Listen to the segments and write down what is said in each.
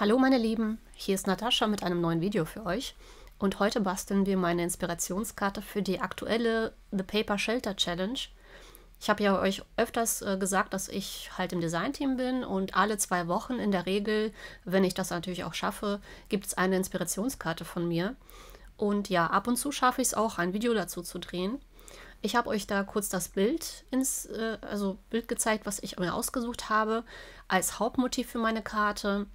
Hallo meine Lieben, hier ist Natascha mit einem neuen Video für euch und heute basteln wir meine Inspirationskarte für die aktuelle The Paper Shelter Challenge. Ich habe ja euch öfters äh, gesagt, dass ich halt im Designteam bin und alle zwei Wochen in der Regel, wenn ich das natürlich auch schaffe, gibt es eine Inspirationskarte von mir. Und ja, ab und zu schaffe ich es auch, ein Video dazu zu drehen. Ich habe euch da kurz das Bild ins, äh, also Bild gezeigt, was ich mir ausgesucht habe als Hauptmotiv für meine Karte.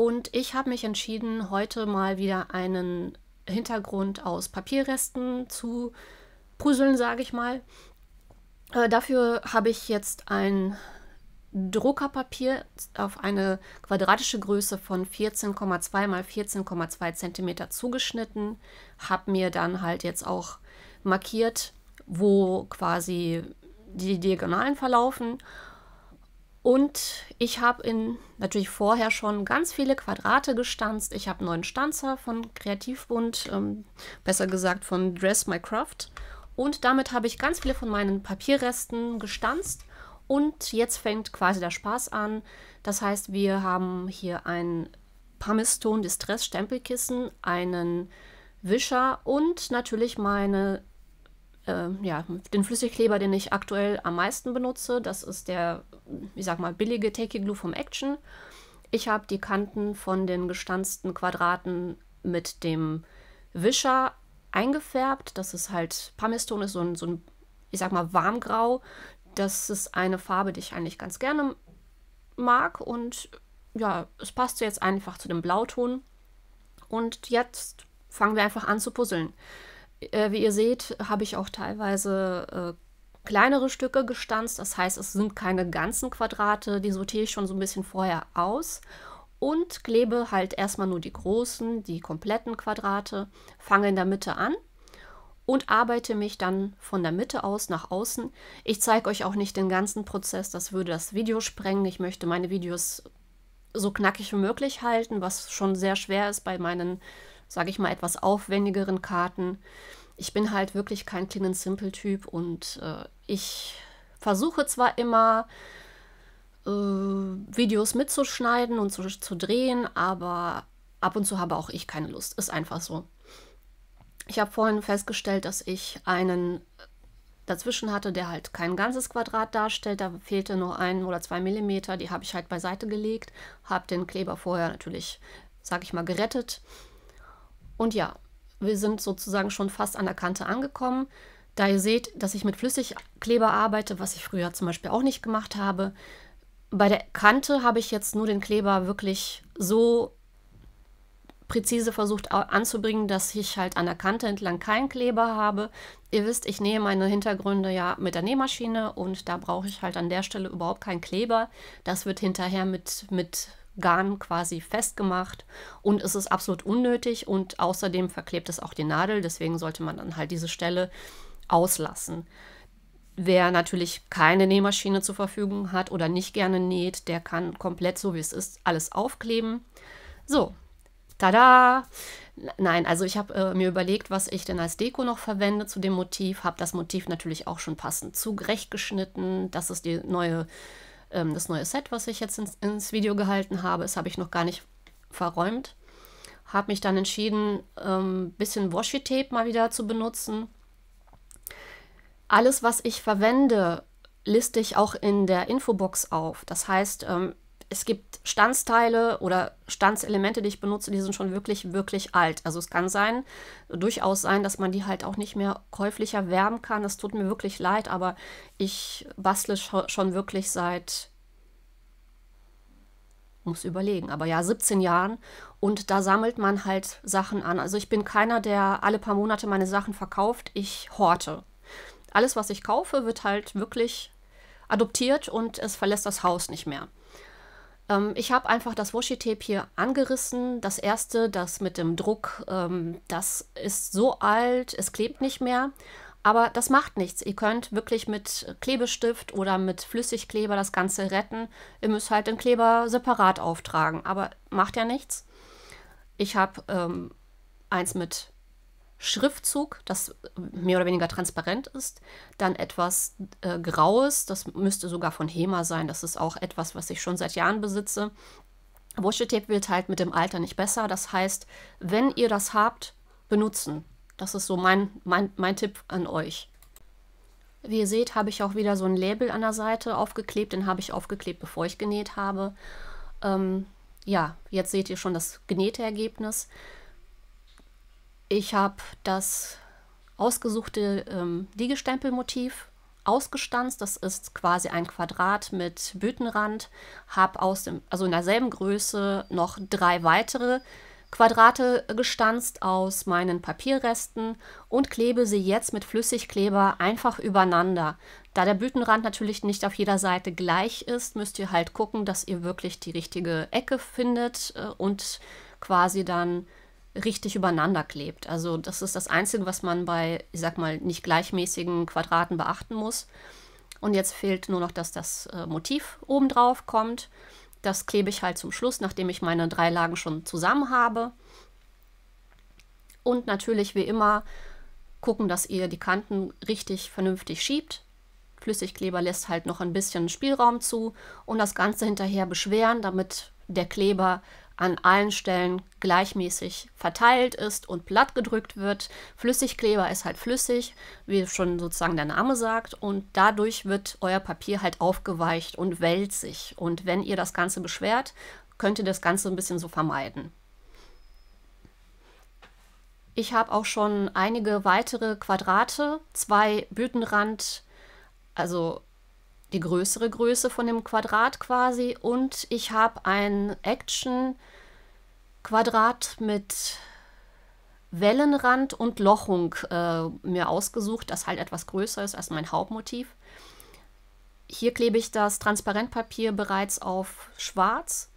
Und ich habe mich entschieden, heute mal wieder einen Hintergrund aus Papierresten zu puzzeln, sage ich mal. Äh, dafür habe ich jetzt ein Druckerpapier auf eine quadratische Größe von 14,2 mal 14,2 cm zugeschnitten, habe mir dann halt jetzt auch markiert, wo quasi die Diagonalen verlaufen und ich habe in natürlich vorher schon ganz viele Quadrate gestanzt. Ich habe neuen Stanzer von Kreativbund, ähm, besser gesagt von Dress My Craft. Und damit habe ich ganz viele von meinen Papierresten gestanzt. Und jetzt fängt quasi der Spaß an. Das heißt, wir haben hier ein Pamiston Distress Stempelkissen, einen Wischer und natürlich meine, äh, ja, den Flüssigkleber, den ich aktuell am meisten benutze. Das ist der ich sag mal, billige Takey Glue vom Action. Ich habe die Kanten von den gestanzten Quadraten mit dem Wischer eingefärbt. Das ist halt, Pamiston ist so ein, so ein, ich sag mal, warmgrau. Das ist eine Farbe, die ich eigentlich ganz gerne mag. Und ja, es passt jetzt einfach zu dem Blauton. Und jetzt fangen wir einfach an zu puzzeln. Äh, wie ihr seht, habe ich auch teilweise äh, kleinere Stücke gestanzt. Das heißt, es sind keine ganzen Quadrate, die sortiere ich schon so ein bisschen vorher aus und klebe halt erstmal nur die großen, die kompletten Quadrate, fange in der Mitte an und arbeite mich dann von der Mitte aus nach außen. Ich zeige euch auch nicht den ganzen Prozess, das würde das Video sprengen. Ich möchte meine Videos so knackig wie möglich halten, was schon sehr schwer ist bei meinen, sage ich mal, etwas aufwendigeren Karten ich bin halt wirklich kein clean and simple Typ und äh, ich versuche zwar immer äh, Videos mitzuschneiden und zu, zu drehen, aber ab und zu habe auch ich keine Lust. Ist einfach so. Ich habe vorhin festgestellt, dass ich einen dazwischen hatte, der halt kein ganzes Quadrat darstellt. Da fehlte nur ein oder zwei Millimeter. Die habe ich halt beiseite gelegt, habe den Kleber vorher natürlich, sage ich mal, gerettet. Und ja, wir sind sozusagen schon fast an der Kante angekommen. Da ihr seht, dass ich mit Flüssigkleber arbeite, was ich früher zum Beispiel auch nicht gemacht habe. Bei der Kante habe ich jetzt nur den Kleber wirklich so präzise versucht anzubringen, dass ich halt an der Kante entlang keinen Kleber habe. Ihr wisst, ich nähe meine Hintergründe ja mit der Nähmaschine und da brauche ich halt an der Stelle überhaupt keinen Kleber. Das wird hinterher mit, mit Garn quasi festgemacht und es ist absolut unnötig und außerdem verklebt es auch die Nadel, deswegen sollte man dann halt diese Stelle auslassen. Wer natürlich keine Nähmaschine zur Verfügung hat oder nicht gerne näht, der kann komplett so wie es ist alles aufkleben. So, tada! Nein, also ich habe äh, mir überlegt, was ich denn als Deko noch verwende zu dem Motiv. Habe das Motiv natürlich auch schon passend zurechtgeschnitten. Das ist die neue ähm, das neue Set, was ich jetzt ins, ins Video gehalten habe, das habe ich noch gar nicht verräumt. Habe mich dann entschieden, ein ähm, bisschen Washi-Tape mal wieder zu benutzen. Alles, was ich verwende, liste ich auch in der Infobox auf. Das heißt, ähm, es gibt Stanzteile oder Stanzelemente, die ich benutze, die sind schon wirklich, wirklich alt. Also es kann sein, durchaus sein, dass man die halt auch nicht mehr käuflich erwärmen kann. Das tut mir wirklich leid, aber ich bastle schon wirklich seit, muss überlegen, aber ja, 17 Jahren. Und da sammelt man halt Sachen an. Also ich bin keiner, der alle paar Monate meine Sachen verkauft. Ich horte. Alles, was ich kaufe, wird halt wirklich adoptiert und es verlässt das Haus nicht mehr. Ähm, ich habe einfach das Washi-Tape hier angerissen. Das erste, das mit dem Druck, ähm, das ist so alt, es klebt nicht mehr. Aber das macht nichts. Ihr könnt wirklich mit Klebestift oder mit Flüssigkleber das Ganze retten. Ihr müsst halt den Kleber separat auftragen, aber macht ja nichts. Ich habe ähm, eins mit Schriftzug, das mehr oder weniger transparent ist, dann etwas äh, Graues, das müsste sogar von HEMA sein, das ist auch etwas, was ich schon seit Jahren besitze. Washi-Tape wird halt mit dem Alter nicht besser, das heißt, wenn ihr das habt, benutzen. Das ist so mein, mein, mein Tipp an euch. Wie ihr seht, habe ich auch wieder so ein Label an der Seite aufgeklebt. Den habe ich aufgeklebt, bevor ich genäht habe. Ähm, ja, jetzt seht ihr schon das genähte Ergebnis. Ich habe das ausgesuchte ähm, Liegestempelmotiv ausgestanzt. Das ist quasi ein Quadrat mit Bütenrand. Habe aus dem, also in derselben Größe noch drei weitere Quadrate gestanzt aus meinen Papierresten und klebe sie jetzt mit Flüssigkleber einfach übereinander. Da der Bütenrand natürlich nicht auf jeder Seite gleich ist, müsst ihr halt gucken, dass ihr wirklich die richtige Ecke findet äh, und quasi dann richtig übereinander klebt. Also das ist das Einzige, was man bei, ich sag mal, nicht gleichmäßigen Quadraten beachten muss. Und jetzt fehlt nur noch, dass das äh, Motiv oben drauf kommt. Das klebe ich halt zum Schluss, nachdem ich meine drei Lagen schon zusammen habe. Und natürlich wie immer gucken, dass ihr die Kanten richtig vernünftig schiebt. Flüssigkleber lässt halt noch ein bisschen Spielraum zu und das Ganze hinterher beschweren, damit der Kleber an allen Stellen gleichmäßig verteilt ist und platt gedrückt wird. Flüssigkleber ist halt flüssig, wie schon sozusagen der Name sagt, und dadurch wird euer Papier halt aufgeweicht und wälzig. Und wenn ihr das Ganze beschwert, könnt ihr das Ganze ein bisschen so vermeiden. Ich habe auch schon einige weitere Quadrate, zwei Blütenrand, also die größere Größe von dem Quadrat quasi und ich habe ein Action Quadrat mit Wellenrand und Lochung äh, mir ausgesucht, das halt etwas größer ist als mein Hauptmotiv. Hier klebe ich das Transparentpapier bereits auf schwarz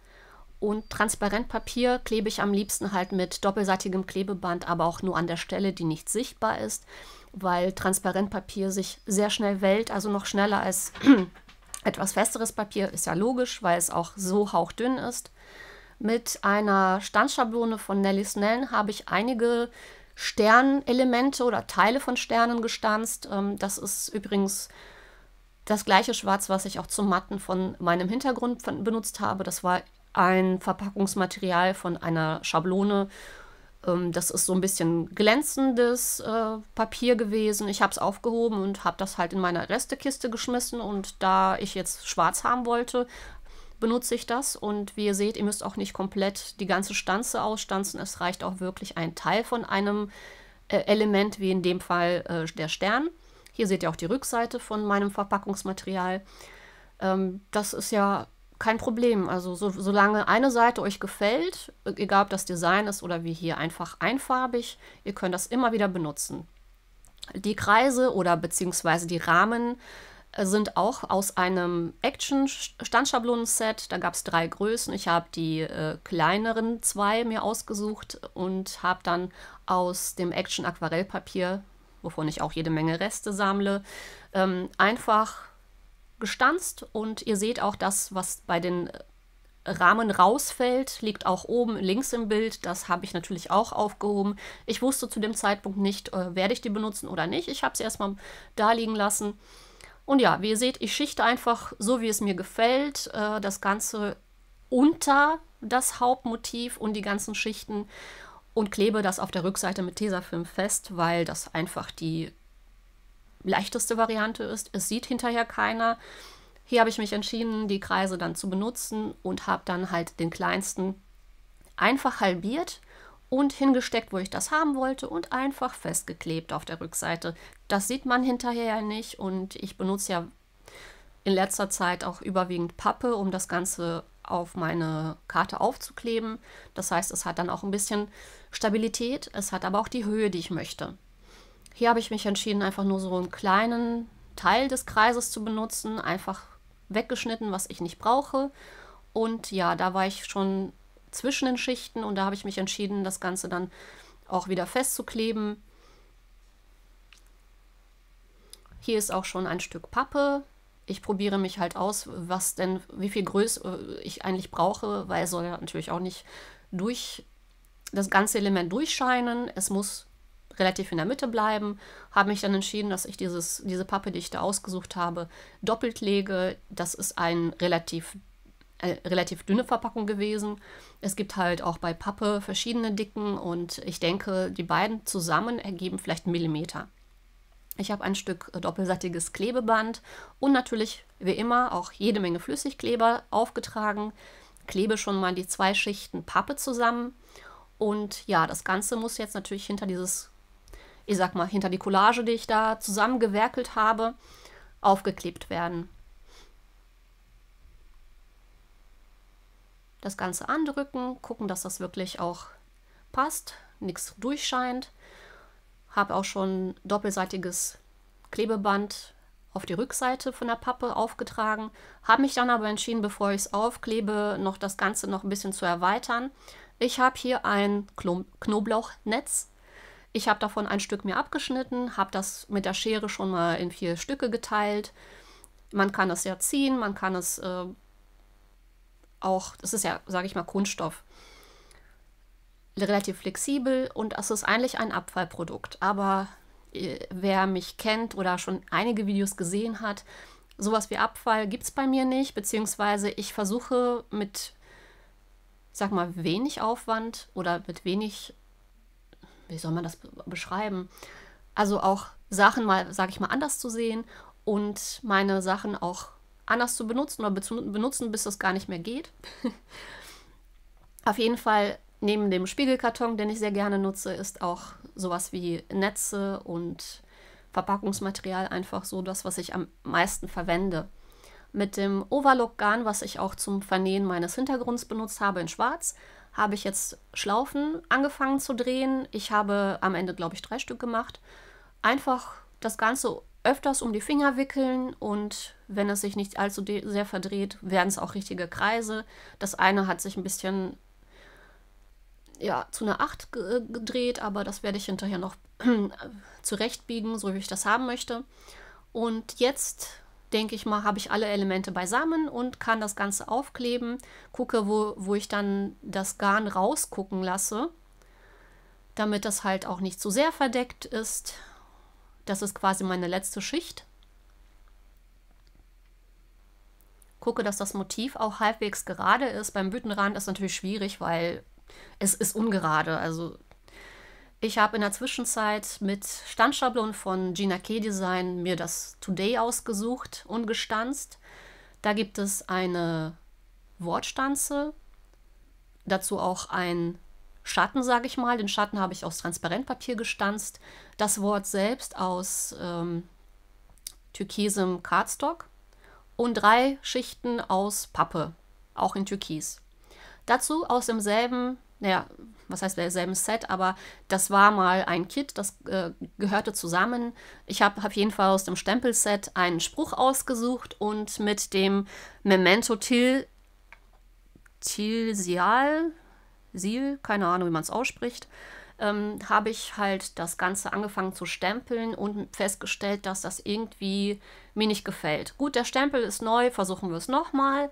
und Transparentpapier klebe ich am liebsten halt mit doppelseitigem Klebeband, aber auch nur an der Stelle, die nicht sichtbar ist, weil Transparentpapier sich sehr schnell wellt, also noch schneller als etwas festeres Papier, ist ja logisch, weil es auch so hauchdünn ist. Mit einer Stanzschablone von Nelly Snellen habe ich einige Sternelemente oder Teile von Sternen gestanzt. Ähm, das ist übrigens das gleiche Schwarz, was ich auch zum Matten von meinem Hintergrund benutzt habe. Das war ein Verpackungsmaterial von einer Schablone ähm, das ist so ein bisschen glänzendes äh, Papier gewesen. Ich habe es aufgehoben und habe das halt in meine Restekiste geschmissen. Und da ich jetzt schwarz haben wollte, benutze ich das. Und wie ihr seht, ihr müsst auch nicht komplett die ganze Stanze ausstanzen. Es reicht auch wirklich ein Teil von einem äh, Element, wie in dem Fall äh, der Stern. Hier seht ihr auch die Rückseite von meinem Verpackungsmaterial. Ähm, das ist ja kein Problem. Also so, solange eine Seite euch gefällt, egal ob das Design ist oder wie hier einfach einfarbig, ihr könnt das immer wieder benutzen. Die Kreise oder beziehungsweise die Rahmen äh, sind auch aus einem Action-Standschablonen-Set. Da gab es drei Größen. Ich habe die äh, kleineren zwei mir ausgesucht und habe dann aus dem Action-Aquarellpapier, wovon ich auch jede Menge Reste sammle, ähm, einfach gestanzt und ihr seht auch das, was bei den äh, Rahmen rausfällt, liegt auch oben links im Bild. Das habe ich natürlich auch aufgehoben. Ich wusste zu dem Zeitpunkt nicht, äh, werde ich die benutzen oder nicht. Ich habe sie erstmal da liegen lassen. Und ja, wie ihr seht, ich schichte einfach so, wie es mir gefällt, äh, das Ganze unter das Hauptmotiv und die ganzen Schichten und klebe das auf der Rückseite mit Tesafilm fest, weil das einfach die leichteste Variante ist. Es sieht hinterher keiner. Hier habe ich mich entschieden, die Kreise dann zu benutzen und habe dann halt den kleinsten einfach halbiert und hingesteckt, wo ich das haben wollte und einfach festgeklebt auf der Rückseite. Das sieht man hinterher ja nicht und ich benutze ja in letzter Zeit auch überwiegend Pappe, um das Ganze auf meine Karte aufzukleben. Das heißt, es hat dann auch ein bisschen Stabilität, es hat aber auch die Höhe, die ich möchte. Hier habe ich mich entschieden, einfach nur so einen kleinen Teil des Kreises zu benutzen, einfach weggeschnitten, was ich nicht brauche. Und ja, da war ich schon zwischen den Schichten und da habe ich mich entschieden, das Ganze dann auch wieder festzukleben. Hier ist auch schon ein Stück Pappe. Ich probiere mich halt aus, was denn, wie viel Größe äh, ich eigentlich brauche, weil es soll ja natürlich auch nicht durch das ganze Element durchscheinen. Es muss relativ in der Mitte bleiben, habe mich dann entschieden, dass ich dieses, diese Pappe, die ich da ausgesucht habe, doppelt lege. Das ist ein relativ äh, relativ dünne Verpackung gewesen. Es gibt halt auch bei Pappe verschiedene Dicken und ich denke, die beiden zusammen ergeben vielleicht einen Millimeter. Ich habe ein Stück doppelseitiges Klebeband und natürlich wie immer auch jede Menge Flüssigkleber aufgetragen. Klebe schon mal die zwei Schichten Pappe zusammen und ja, das Ganze muss jetzt natürlich hinter dieses ich sag mal, hinter die Collage, die ich da zusammengewerkelt habe, aufgeklebt werden. Das Ganze andrücken, gucken, dass das wirklich auch passt, nichts durchscheint. Habe auch schon doppelseitiges Klebeband auf die Rückseite von der Pappe aufgetragen, habe mich dann aber entschieden, bevor ich es aufklebe, noch das Ganze noch ein bisschen zu erweitern. Ich habe hier ein Knoblauchnetz ich habe davon ein Stück mir abgeschnitten, habe das mit der Schere schon mal in vier Stücke geteilt. Man kann es ja ziehen, man kann es äh, auch, das ist ja, sage ich mal, Kunststoff. Relativ flexibel und es ist eigentlich ein Abfallprodukt. Aber äh, wer mich kennt oder schon einige Videos gesehen hat, sowas wie Abfall gibt es bei mir nicht, beziehungsweise ich versuche mit, sag mal, wenig Aufwand oder mit wenig wie soll man das beschreiben? Also auch Sachen mal, sage ich mal, anders zu sehen und meine Sachen auch anders zu benutzen oder zu benutzen, bis das gar nicht mehr geht. Auf jeden Fall neben dem Spiegelkarton, den ich sehr gerne nutze, ist auch sowas wie Netze und Verpackungsmaterial einfach so das, was ich am meisten verwende. Mit dem Overlock-Garn, was ich auch zum Vernähen meines Hintergrunds benutzt habe in Schwarz, habe ich jetzt Schlaufen angefangen zu drehen. Ich habe am Ende, glaube ich, drei Stück gemacht. Einfach das Ganze öfters um die Finger wickeln und wenn es sich nicht allzu sehr verdreht, werden es auch richtige Kreise. Das eine hat sich ein bisschen ja, zu einer 8 ge gedreht, aber das werde ich hinterher noch zurechtbiegen, so wie ich das haben möchte. Und jetzt denke ich mal, habe ich alle Elemente beisammen und kann das Ganze aufkleben. Gucke, wo, wo ich dann das Garn rausgucken lasse, damit das halt auch nicht zu sehr verdeckt ist. Das ist quasi meine letzte Schicht. Gucke, dass das Motiv auch halbwegs gerade ist. Beim Bütenrand ist natürlich schwierig, weil es ist ungerade. Also ich habe in der Zwischenzeit mit Stanzschablonen von Gina K. Design mir das Today ausgesucht und gestanzt. Da gibt es eine Wortstanze, dazu auch ein Schatten, sage ich mal. Den Schatten habe ich aus Transparentpapier gestanzt. Das Wort selbst aus ähm, türkisem Cardstock und drei Schichten aus Pappe, auch in Türkis. Dazu aus demselben naja, was heißt derselben Set, aber das war mal ein Kit, das äh, gehörte zusammen. Ich habe hab jedenfalls aus dem Stempelset einen Spruch ausgesucht und mit dem Memento Til Tilsial, Sil, keine Ahnung, wie man es ausspricht, ähm, habe ich halt das Ganze angefangen zu stempeln und festgestellt, dass das irgendwie mir nicht gefällt. Gut, der Stempel ist neu, versuchen wir es nochmal.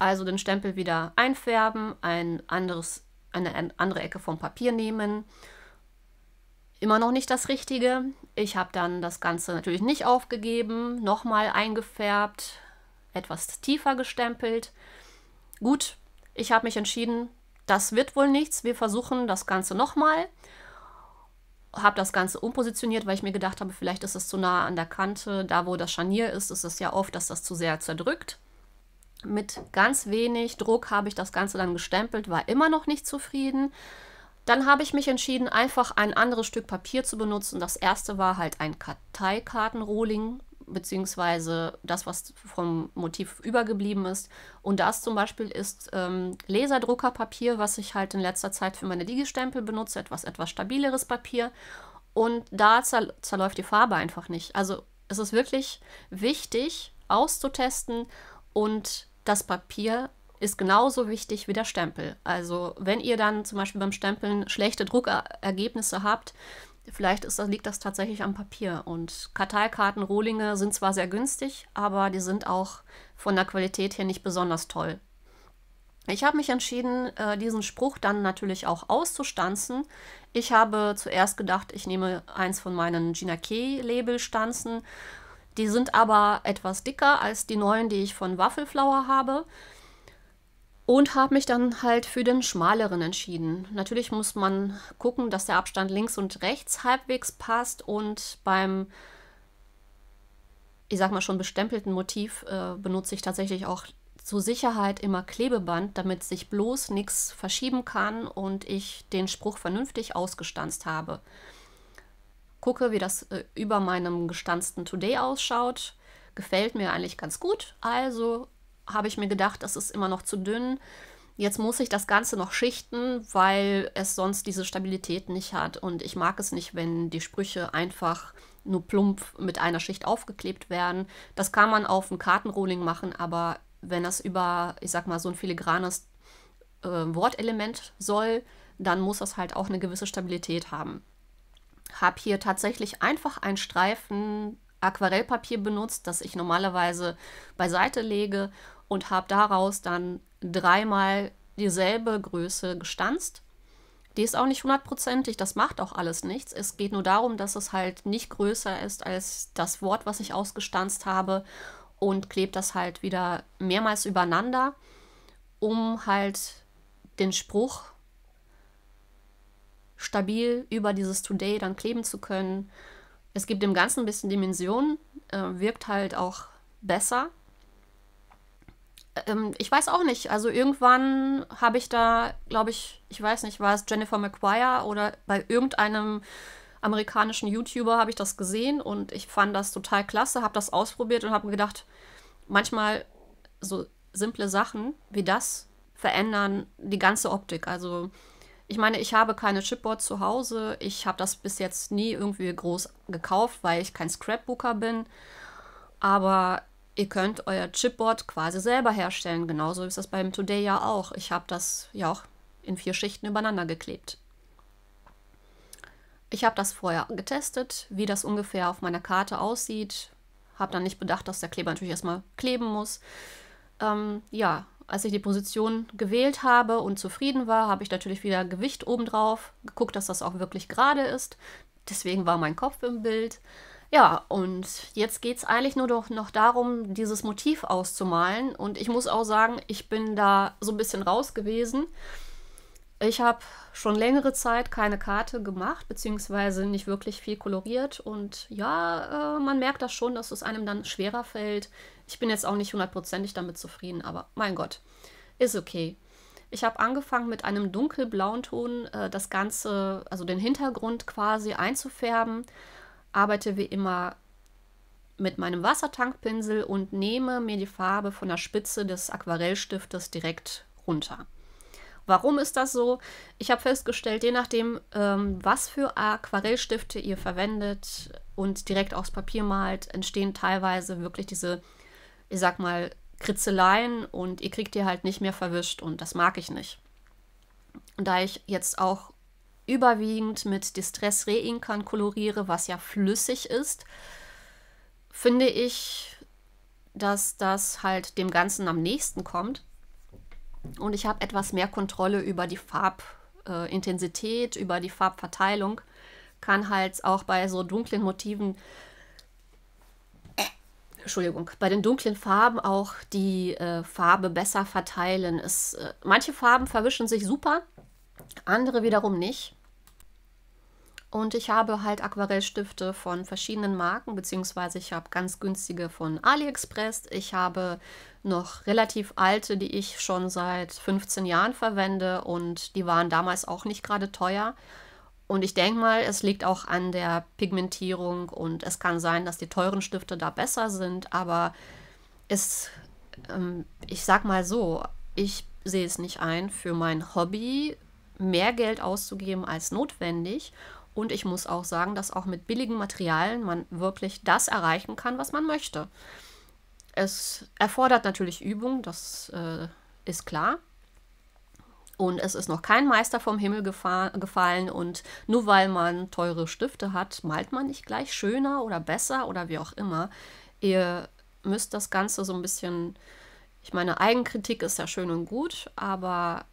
Also den Stempel wieder einfärben, ein anderes eine andere Ecke vom Papier nehmen. Immer noch nicht das Richtige. Ich habe dann das Ganze natürlich nicht aufgegeben, nochmal eingefärbt, etwas tiefer gestempelt. Gut, ich habe mich entschieden, das wird wohl nichts. Wir versuchen das Ganze nochmal. Habe das Ganze umpositioniert, weil ich mir gedacht habe, vielleicht ist es zu nah an der Kante. Da, wo das Scharnier ist, ist es ja oft, dass das zu sehr zerdrückt. Mit ganz wenig Druck habe ich das Ganze dann gestempelt, war immer noch nicht zufrieden. Dann habe ich mich entschieden, einfach ein anderes Stück Papier zu benutzen. Das erste war halt ein Karteikartenrohling, beziehungsweise das, was vom Motiv übergeblieben ist. Und das zum Beispiel ist ähm, Laserdruckerpapier, was ich halt in letzter Zeit für meine Digistempel benutze, etwas, etwas stabileres Papier. Und da zer zerläuft die Farbe einfach nicht. Also es ist wirklich wichtig, auszutesten und das Papier ist genauso wichtig wie der Stempel. Also wenn ihr dann zum Beispiel beim Stempeln schlechte Druckergebnisse habt, vielleicht ist, liegt das tatsächlich am Papier. Und Karteikarten, Rohlinge sind zwar sehr günstig, aber die sind auch von der Qualität her nicht besonders toll. Ich habe mich entschieden, äh, diesen Spruch dann natürlich auch auszustanzen. Ich habe zuerst gedacht, ich nehme eins von meinen Gina Key Label Stanzen die sind aber etwas dicker als die neuen, die ich von Waffelflower habe. Und habe mich dann halt für den schmaleren entschieden. Natürlich muss man gucken, dass der Abstand links und rechts halbwegs passt und beim, ich sag mal schon bestempelten Motiv äh, benutze ich tatsächlich auch zur Sicherheit immer Klebeband, damit sich bloß nichts verschieben kann und ich den Spruch vernünftig ausgestanzt habe gucke, wie das äh, über meinem gestanzten Today ausschaut. Gefällt mir eigentlich ganz gut. Also habe ich mir gedacht, das ist immer noch zu dünn. Jetzt muss ich das Ganze noch schichten, weil es sonst diese Stabilität nicht hat. Und ich mag es nicht, wenn die Sprüche einfach nur plump mit einer Schicht aufgeklebt werden. Das kann man auf dem Kartenrolling machen, aber wenn das über, ich sag mal, so ein filigranes äh, Wortelement soll, dann muss das halt auch eine gewisse Stabilität haben habe hier tatsächlich einfach einen Streifen Aquarellpapier benutzt, das ich normalerweise beiseite lege und habe daraus dann dreimal dieselbe Größe gestanzt. Die ist auch nicht hundertprozentig, das macht auch alles nichts. Es geht nur darum, dass es halt nicht größer ist als das Wort, was ich ausgestanzt habe und klebt das halt wieder mehrmals übereinander, um halt den Spruch stabil über dieses Today dann kleben zu können. Es gibt dem Ganzen ein bisschen Dimension, äh, wirkt halt auch besser. Ähm, ich weiß auch nicht, also irgendwann habe ich da, glaube ich, ich weiß nicht, war es Jennifer McGuire oder bei irgendeinem amerikanischen YouTuber habe ich das gesehen und ich fand das total klasse, habe das ausprobiert und habe mir gedacht, manchmal so simple Sachen wie das verändern die ganze Optik. Also ich meine, ich habe keine Chipboard zu Hause. Ich habe das bis jetzt nie irgendwie groß gekauft, weil ich kein Scrapbooker bin. Aber ihr könnt euer Chipboard quasi selber herstellen. Genauso ist das beim Today ja auch. Ich habe das ja auch in vier Schichten übereinander geklebt. Ich habe das vorher getestet, wie das ungefähr auf meiner Karte aussieht. Habe dann nicht bedacht, dass der Kleber natürlich erstmal kleben muss. Ähm, ja, als ich die Position gewählt habe und zufrieden war, habe ich natürlich wieder Gewicht obendrauf, geguckt, dass das auch wirklich gerade ist. Deswegen war mein Kopf im Bild. Ja, und jetzt geht es eigentlich nur doch noch darum, dieses Motiv auszumalen. Und ich muss auch sagen, ich bin da so ein bisschen raus gewesen. Ich habe schon längere Zeit keine Karte gemacht, beziehungsweise nicht wirklich viel koloriert. Und ja, äh, man merkt das schon, dass es einem dann schwerer fällt, ich bin jetzt auch nicht hundertprozentig damit zufrieden, aber mein Gott, ist okay. Ich habe angefangen mit einem dunkelblauen Ton äh, das Ganze, also den Hintergrund quasi einzufärben. Arbeite wie immer mit meinem Wassertankpinsel und nehme mir die Farbe von der Spitze des Aquarellstiftes direkt runter. Warum ist das so? Ich habe festgestellt, je nachdem, ähm, was für Aquarellstifte ihr verwendet und direkt aufs Papier malt, entstehen teilweise wirklich diese ich sag mal, Kritzeleien und ihr kriegt ihr halt nicht mehr verwischt und das mag ich nicht. Und da ich jetzt auch überwiegend mit Distress Reinkern koloriere, was ja flüssig ist, finde ich, dass das halt dem Ganzen am nächsten kommt. Und ich habe etwas mehr Kontrolle über die Farbintensität, äh, über die Farbverteilung. Kann halt auch bei so dunklen Motiven Entschuldigung, bei den dunklen Farben auch die äh, Farbe besser verteilen. Es, äh, manche Farben verwischen sich super, andere wiederum nicht. Und ich habe halt Aquarellstifte von verschiedenen Marken, beziehungsweise ich habe ganz günstige von AliExpress. Ich habe noch relativ alte, die ich schon seit 15 Jahren verwende und die waren damals auch nicht gerade teuer. Und ich denke mal, es liegt auch an der Pigmentierung und es kann sein, dass die teuren Stifte da besser sind, aber es, ähm, ich sag mal so, ich sehe es nicht ein, für mein Hobby mehr Geld auszugeben als notwendig. Und ich muss auch sagen, dass auch mit billigen Materialien man wirklich das erreichen kann, was man möchte. Es erfordert natürlich Übung, das äh, ist klar, und es ist noch kein Meister vom Himmel gefallen und nur weil man teure Stifte hat, malt man nicht gleich schöner oder besser oder wie auch immer. Ihr müsst das Ganze so ein bisschen, ich meine, Eigenkritik ist ja schön und gut, aber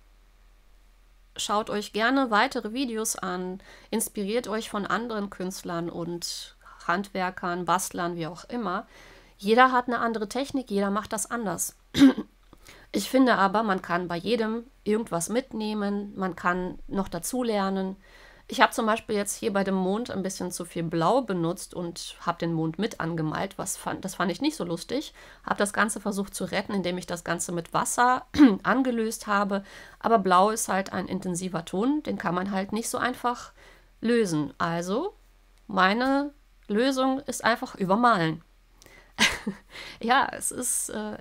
schaut euch gerne weitere Videos an, inspiriert euch von anderen Künstlern und Handwerkern, Bastlern, wie auch immer. Jeder hat eine andere Technik, jeder macht das anders. Ich finde aber, man kann bei jedem irgendwas mitnehmen, man kann noch dazulernen. Ich habe zum Beispiel jetzt hier bei dem Mond ein bisschen zu viel Blau benutzt und habe den Mond mit angemalt. Was fand, das fand ich nicht so lustig. Habe das Ganze versucht zu retten, indem ich das Ganze mit Wasser angelöst habe. Aber Blau ist halt ein intensiver Ton, den kann man halt nicht so einfach lösen. Also meine Lösung ist einfach übermalen. ja, es ist äh,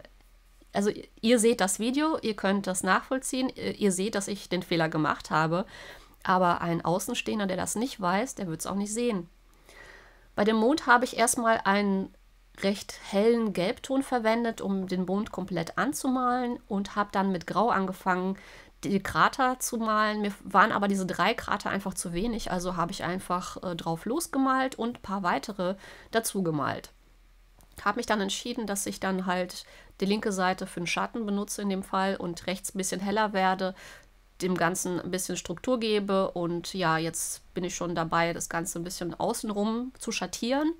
also ihr seht das Video, ihr könnt das nachvollziehen, ihr seht, dass ich den Fehler gemacht habe, aber ein Außenstehender, der das nicht weiß, der wird es auch nicht sehen. Bei dem Mond habe ich erstmal einen recht hellen Gelbton verwendet, um den Mond komplett anzumalen und habe dann mit Grau angefangen, die Krater zu malen. Mir waren aber diese drei Krater einfach zu wenig, also habe ich einfach äh, drauf losgemalt und ein paar weitere dazu gemalt habe mich dann entschieden, dass ich dann halt die linke Seite für den Schatten benutze in dem Fall und rechts ein bisschen heller werde, dem Ganzen ein bisschen Struktur gebe und ja, jetzt bin ich schon dabei, das Ganze ein bisschen außenrum zu schattieren.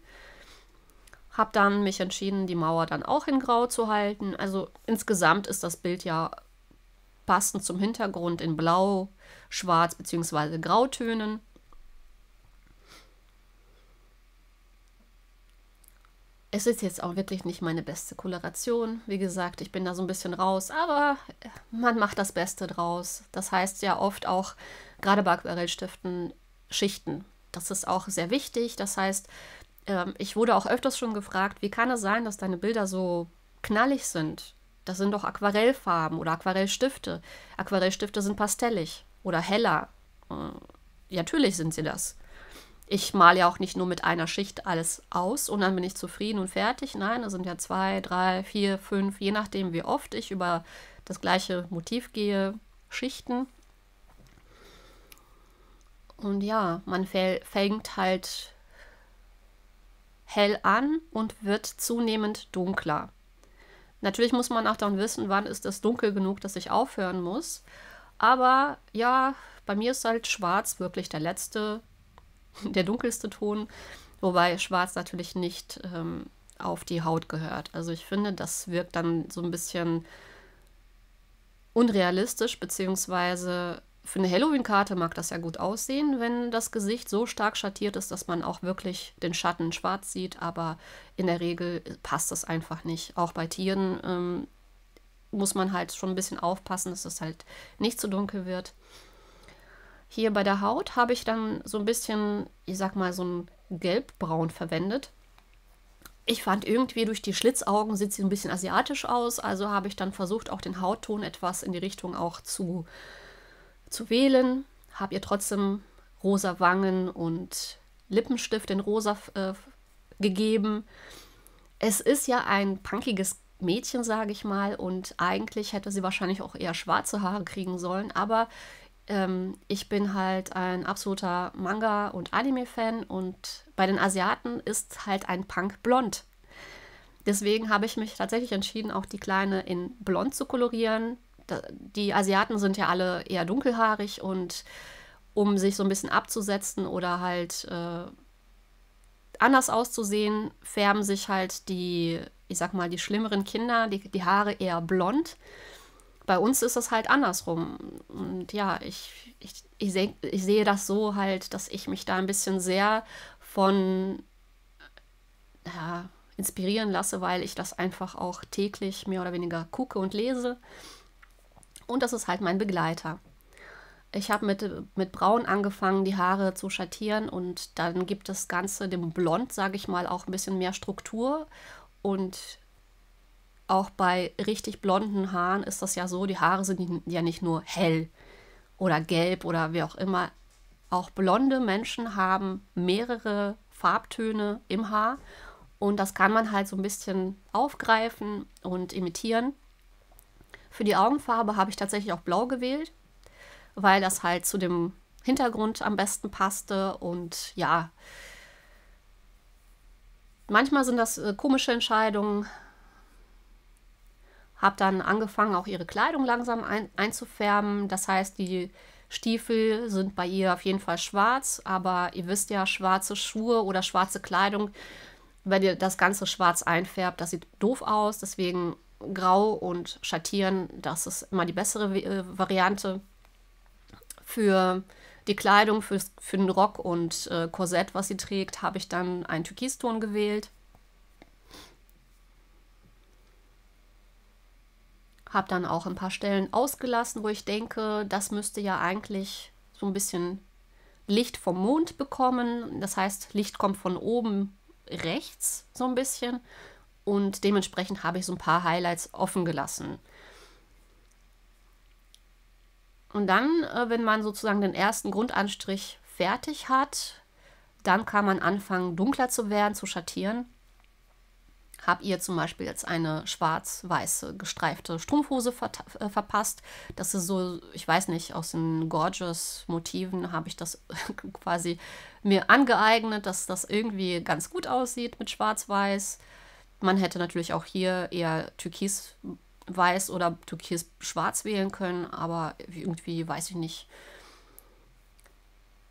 Habe dann mich entschieden, die Mauer dann auch in Grau zu halten. Also insgesamt ist das Bild ja passend zum Hintergrund in Blau, Schwarz bzw. Grautönen. es ist jetzt auch wirklich nicht meine beste Koloration. Wie gesagt, ich bin da so ein bisschen raus, aber äh, man macht das Beste draus. Das heißt ja oft auch, gerade bei Aquarellstiften, Schichten. Das ist auch sehr wichtig. Das heißt, ähm, ich wurde auch öfters schon gefragt, wie kann es sein, dass deine Bilder so knallig sind? Das sind doch Aquarellfarben oder Aquarellstifte. Aquarellstifte sind pastellig oder heller. Äh, ja, natürlich sind sie das ich male ja auch nicht nur mit einer Schicht alles aus und dann bin ich zufrieden und fertig. Nein, es sind ja zwei, drei, vier, fünf, je nachdem, wie oft ich über das gleiche Motiv gehe, Schichten. Und ja, man fängt halt hell an und wird zunehmend dunkler. Natürlich muss man auch dann wissen, wann ist es dunkel genug, dass ich aufhören muss. Aber ja, bei mir ist halt schwarz wirklich der letzte der dunkelste Ton, wobei schwarz natürlich nicht ähm, auf die Haut gehört. Also ich finde, das wirkt dann so ein bisschen unrealistisch, beziehungsweise für eine Halloween-Karte mag das ja gut aussehen, wenn das Gesicht so stark schattiert ist, dass man auch wirklich den Schatten schwarz sieht, aber in der Regel passt das einfach nicht. Auch bei Tieren ähm, muss man halt schon ein bisschen aufpassen, dass es halt nicht zu dunkel wird. Hier bei der Haut habe ich dann so ein bisschen, ich sag mal, so ein Gelbbraun verwendet. Ich fand irgendwie durch die Schlitzaugen sieht sie ein bisschen asiatisch aus, also habe ich dann versucht, auch den Hautton etwas in die Richtung auch zu, zu wählen. Habe ihr trotzdem rosa Wangen und Lippenstift in rosa äh, gegeben. Es ist ja ein punkiges Mädchen, sage ich mal, und eigentlich hätte sie wahrscheinlich auch eher schwarze Haare kriegen sollen, aber ähm, ich bin halt ein absoluter Manga- und Anime-Fan und bei den Asiaten ist halt ein Punk blond. Deswegen habe ich mich tatsächlich entschieden, auch die Kleine in blond zu kolorieren. Die Asiaten sind ja alle eher dunkelhaarig und um sich so ein bisschen abzusetzen oder halt äh, anders auszusehen, färben sich halt die, ich sag mal, die schlimmeren Kinder, die, die Haare eher blond bei uns ist es halt andersrum. Und ja, ich, ich, ich, seh, ich sehe das so halt, dass ich mich da ein bisschen sehr von äh, ja, inspirieren lasse, weil ich das einfach auch täglich mehr oder weniger gucke und lese. Und das ist halt mein Begleiter. Ich habe mit, mit Braun angefangen, die Haare zu schattieren und dann gibt das Ganze dem Blond, sage ich mal, auch ein bisschen mehr Struktur und auch bei richtig blonden Haaren ist das ja so, die Haare sind ja nicht nur hell oder gelb oder wie auch immer. Auch blonde Menschen haben mehrere Farbtöne im Haar und das kann man halt so ein bisschen aufgreifen und imitieren. Für die Augenfarbe habe ich tatsächlich auch blau gewählt, weil das halt zu dem Hintergrund am besten passte und ja, manchmal sind das äh, komische Entscheidungen, habe dann angefangen, auch ihre Kleidung langsam ein, einzufärben. Das heißt, die Stiefel sind bei ihr auf jeden Fall schwarz, aber ihr wisst ja, schwarze Schuhe oder schwarze Kleidung, wenn ihr das Ganze schwarz einfärbt, das sieht doof aus. Deswegen grau und schattieren, das ist immer die bessere äh, Variante für die Kleidung, für, für den Rock und äh, Korsett, was sie trägt, habe ich dann einen Türkiston gewählt. Habe dann auch ein paar Stellen ausgelassen, wo ich denke, das müsste ja eigentlich so ein bisschen Licht vom Mond bekommen. Das heißt, Licht kommt von oben rechts so ein bisschen. Und dementsprechend habe ich so ein paar Highlights offen gelassen. Und dann, äh, wenn man sozusagen den ersten Grundanstrich fertig hat, dann kann man anfangen, dunkler zu werden, zu schattieren habe ihr zum Beispiel jetzt eine schwarz-weiße gestreifte Strumpfhose ver äh, verpasst. Das ist so, ich weiß nicht, aus den Gorgeous-Motiven habe ich das quasi mir angeeignet, dass das irgendwie ganz gut aussieht mit schwarz-weiß. Man hätte natürlich auch hier eher türkis-weiß oder türkis-schwarz wählen können, aber irgendwie weiß ich nicht.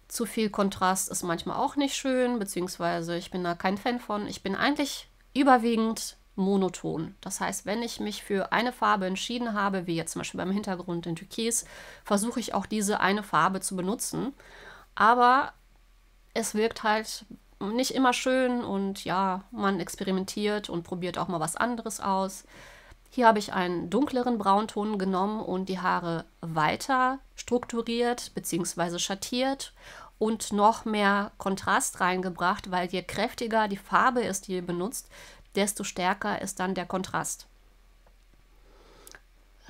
Zu viel Kontrast ist manchmal auch nicht schön, beziehungsweise ich bin da kein Fan von. Ich bin eigentlich überwiegend monoton. Das heißt, wenn ich mich für eine Farbe entschieden habe, wie jetzt zum Beispiel beim Hintergrund in Türkis, versuche ich auch diese eine Farbe zu benutzen. Aber es wirkt halt nicht immer schön und ja, man experimentiert und probiert auch mal was anderes aus. Hier habe ich einen dunkleren Braunton genommen und die Haare weiter strukturiert bzw. schattiert und noch mehr Kontrast reingebracht, weil je kräftiger die Farbe ist, die ihr benutzt, desto stärker ist dann der Kontrast.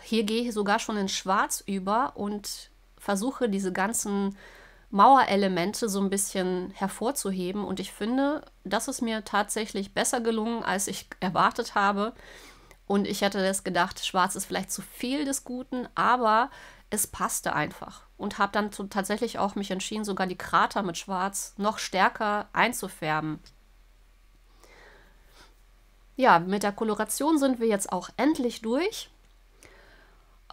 Hier gehe ich sogar schon in Schwarz über und versuche diese ganzen Mauerelemente so ein bisschen hervorzuheben. Und ich finde, das ist mir tatsächlich besser gelungen, als ich erwartet habe. Und ich hätte das gedacht, schwarz ist vielleicht zu viel des Guten, aber es passte einfach und habe dann zu, tatsächlich auch mich entschieden, sogar die Krater mit Schwarz noch stärker einzufärben. Ja, mit der Koloration sind wir jetzt auch endlich durch.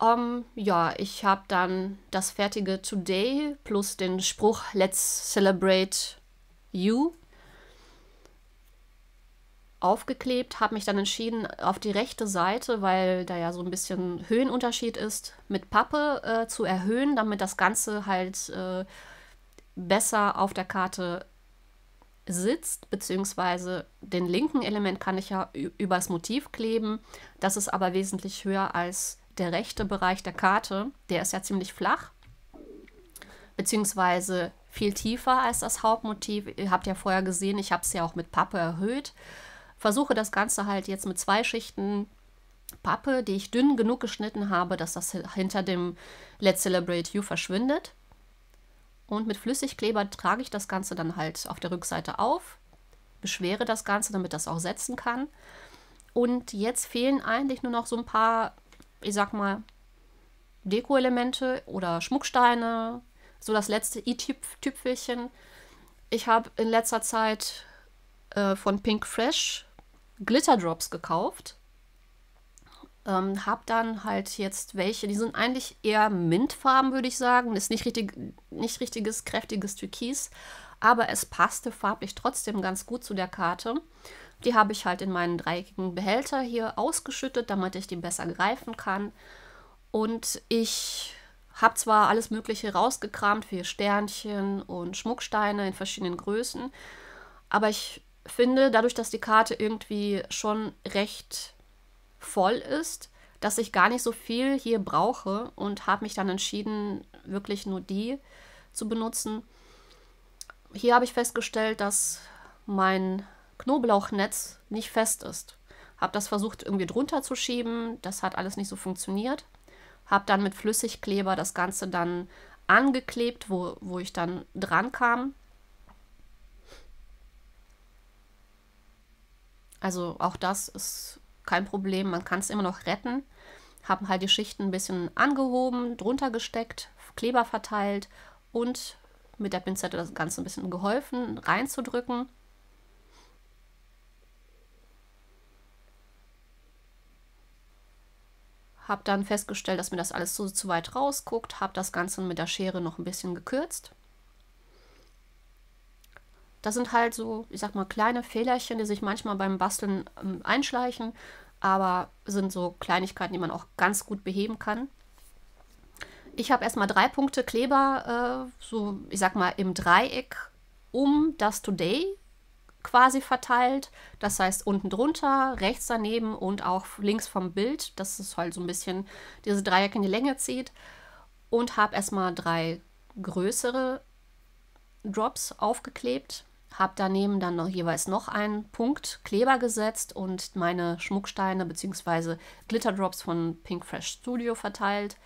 Ähm, ja, ich habe dann das fertige Today plus den Spruch Let's Celebrate You aufgeklebt, habe mich dann entschieden, auf die rechte Seite, weil da ja so ein bisschen Höhenunterschied ist, mit Pappe äh, zu erhöhen, damit das Ganze halt äh, besser auf der Karte sitzt, beziehungsweise den linken Element kann ich ja übers Motiv kleben. Das ist aber wesentlich höher als der rechte Bereich der Karte. Der ist ja ziemlich flach, beziehungsweise viel tiefer als das Hauptmotiv. Ihr habt ja vorher gesehen, ich habe es ja auch mit Pappe erhöht versuche das Ganze halt jetzt mit zwei Schichten Pappe, die ich dünn genug geschnitten habe, dass das hinter dem Let's Celebrate You verschwindet. Und mit Flüssigkleber trage ich das Ganze dann halt auf der Rückseite auf, beschwere das Ganze, damit das auch setzen kann. Und jetzt fehlen eigentlich nur noch so ein paar, ich sag mal, Deko-Elemente oder Schmucksteine, so das letzte i-Tüpfelchen. Ich habe in letzter Zeit äh, von Pink Fresh Glitterdrops gekauft. Ähm, hab dann halt jetzt welche, die sind eigentlich eher mintfarben, würde ich sagen. Ist nicht, richtig, nicht richtiges, kräftiges Türkis, aber es passte farblich trotzdem ganz gut zu der Karte. Die habe ich halt in meinen dreieckigen Behälter hier ausgeschüttet, damit ich die besser greifen kann. Und ich habe zwar alles Mögliche rausgekramt, wie Sternchen und Schmucksteine in verschiedenen Größen, aber ich finde, dadurch, dass die Karte irgendwie schon recht voll ist, dass ich gar nicht so viel hier brauche und habe mich dann entschieden, wirklich nur die zu benutzen. Hier habe ich festgestellt, dass mein Knoblauchnetz nicht fest ist. Habe das versucht irgendwie drunter zu schieben, das hat alles nicht so funktioniert. Habe dann mit Flüssigkleber das Ganze dann angeklebt, wo, wo ich dann dran kam Also auch das ist kein Problem, man kann es immer noch retten. Haben halt die Schichten ein bisschen angehoben, drunter gesteckt, Kleber verteilt und mit der Pinzette das Ganze ein bisschen geholfen, reinzudrücken. Habe dann festgestellt, dass mir das alles so zu, zu weit rausguckt, habe das Ganze mit der Schere noch ein bisschen gekürzt. Das sind halt so, ich sag mal, kleine Fehlerchen, die sich manchmal beim Basteln ähm, einschleichen, aber sind so Kleinigkeiten, die man auch ganz gut beheben kann. Ich habe erstmal drei Punkte Kleber, äh, so ich sag mal, im Dreieck um das Today quasi verteilt. Das heißt unten drunter, rechts daneben und auch links vom Bild, dass es halt so ein bisschen diese Dreieck in die Länge zieht. Und habe erstmal drei größere Drops aufgeklebt habe daneben dann noch jeweils noch einen Punkt Kleber gesetzt und meine Schmucksteine bzw. Glitterdrops von Pink Fresh Studio verteilt.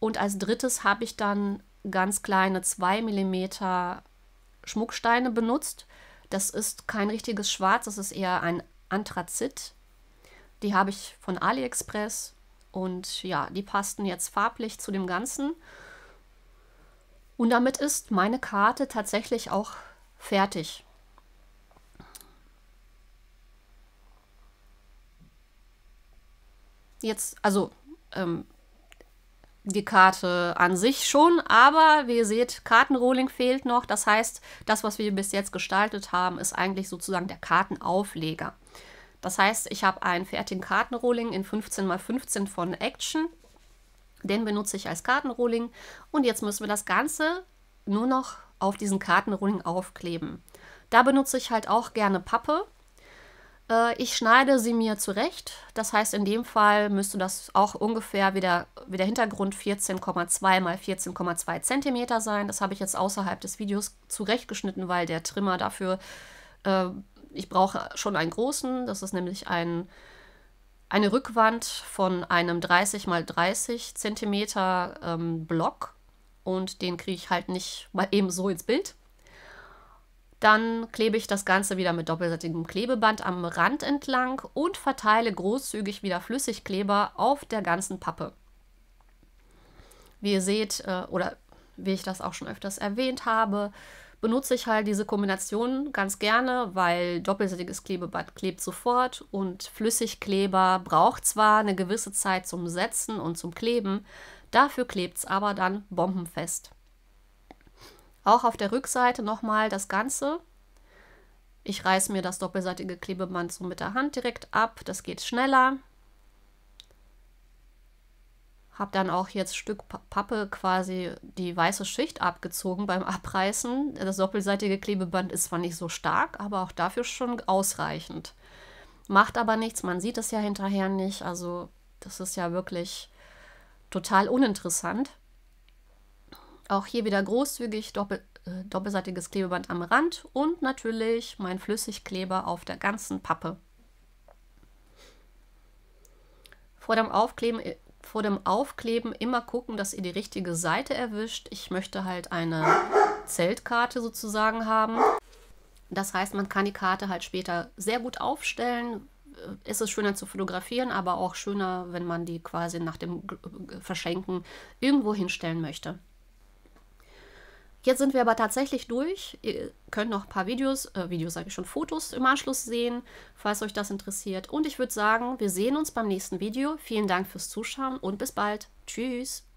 Und als drittes habe ich dann ganz kleine 2 mm Schmucksteine benutzt. Das ist kein richtiges Schwarz, das ist eher ein Anthrazit. Die habe ich von AliExpress und ja, die passten jetzt farblich zu dem Ganzen. Und damit ist meine Karte tatsächlich auch Fertig. Jetzt, also ähm, die Karte an sich schon, aber wie ihr seht, Kartenrolling fehlt noch. Das heißt, das, was wir bis jetzt gestaltet haben, ist eigentlich sozusagen der Kartenaufleger. Das heißt, ich habe einen fertigen Kartenrolling in 15 x 15 von Action. Den benutze ich als Kartenrolling. Und jetzt müssen wir das Ganze nur noch auf diesen Kartenring aufkleben. Da benutze ich halt auch gerne Pappe. Äh, ich schneide sie mir zurecht. Das heißt, in dem Fall müsste das auch ungefähr wieder, wie der Hintergrund 14,2 mal 14,2 cm sein. Das habe ich jetzt außerhalb des Videos zurechtgeschnitten, weil der Trimmer dafür, äh, ich brauche schon einen großen. Das ist nämlich ein eine Rückwand von einem 30 mal 30 cm ähm, Block und den kriege ich halt nicht mal eben so ins Bild. Dann klebe ich das Ganze wieder mit doppelseitigem Klebeband am Rand entlang und verteile großzügig wieder Flüssigkleber auf der ganzen Pappe. Wie ihr seht, äh, oder wie ich das auch schon öfters erwähnt habe, benutze ich halt diese Kombination ganz gerne, weil doppelseitiges Klebeband klebt sofort und Flüssigkleber braucht zwar eine gewisse Zeit zum Setzen und zum Kleben, dafür klebt es aber dann bombenfest. Auch auf der Rückseite nochmal das Ganze. Ich reiße mir das doppelseitige Klebeband so mit der Hand direkt ab, das geht schneller habe dann auch jetzt Stück Pappe quasi die weiße Schicht abgezogen beim Abreißen. Das doppelseitige Klebeband ist zwar nicht so stark, aber auch dafür schon ausreichend. Macht aber nichts, man sieht es ja hinterher nicht. Also das ist ja wirklich total uninteressant. Auch hier wieder großzügig doppel, äh, doppelseitiges Klebeband am Rand und natürlich mein Flüssigkleber auf der ganzen Pappe. Vor dem Aufkleben äh, vor dem Aufkleben immer gucken, dass ihr die richtige Seite erwischt. Ich möchte halt eine Zeltkarte sozusagen haben. Das heißt, man kann die Karte halt später sehr gut aufstellen. Äh, ist es schöner zu fotografieren, aber auch schöner, wenn man die quasi nach dem Verschenken irgendwo hinstellen möchte. Jetzt sind wir aber tatsächlich durch. Ihr könnt noch ein paar Videos, äh, Videos sage ich schon, Fotos im Anschluss sehen, falls euch das interessiert. Und ich würde sagen, wir sehen uns beim nächsten Video. Vielen Dank fürs Zuschauen und bis bald. Tschüss.